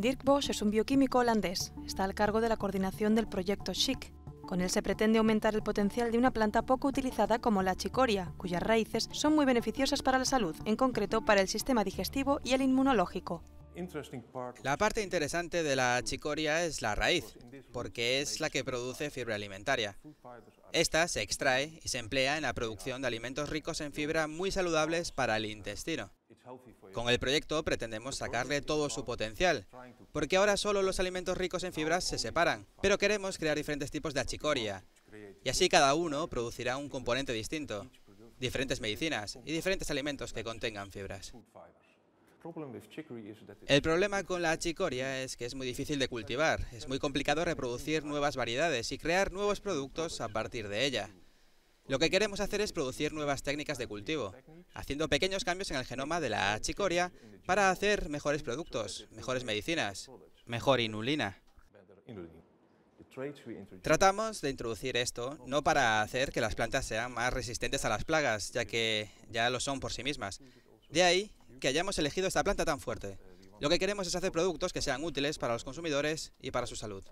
Dirk Bosch es un bioquímico holandés. Está al cargo de la coordinación del proyecto Chic. Con él se pretende aumentar el potencial de una planta poco utilizada como la chicoria, cuyas raíces son muy beneficiosas para la salud, en concreto para el sistema digestivo y el inmunológico. La parte interesante de la chicoria es la raíz, porque es la que produce fibra alimentaria. Esta se extrae y se emplea en la producción de alimentos ricos en fibra muy saludables para el intestino. Con el proyecto pretendemos sacarle todo su potencial, porque ahora solo los alimentos ricos en fibras se separan, pero queremos crear diferentes tipos de achicoria, y así cada uno producirá un componente distinto, diferentes medicinas y diferentes alimentos que contengan fibras. El problema con la achicoria es que es muy difícil de cultivar, es muy complicado reproducir nuevas variedades y crear nuevos productos a partir de ella. Lo que queremos hacer es producir nuevas técnicas de cultivo, haciendo pequeños cambios en el genoma de la chicoria para hacer mejores productos, mejores medicinas, mejor inulina. Tratamos de introducir esto no para hacer que las plantas sean más resistentes a las plagas, ya que ya lo son por sí mismas. De ahí que hayamos elegido esta planta tan fuerte. Lo que queremos es hacer productos que sean útiles para los consumidores y para su salud.